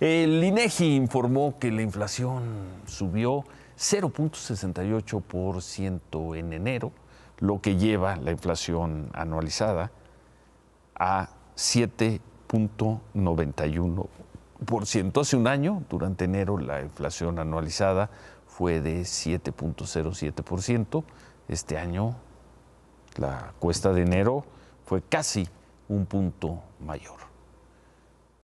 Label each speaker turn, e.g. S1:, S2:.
S1: El INEGI informó que la inflación subió 0.68% en enero, lo que lleva la inflación anualizada a 7.91%. Hace un año, durante enero, la inflación anualizada fue de 7.07%. Este año, la cuesta de enero fue casi un punto mayor.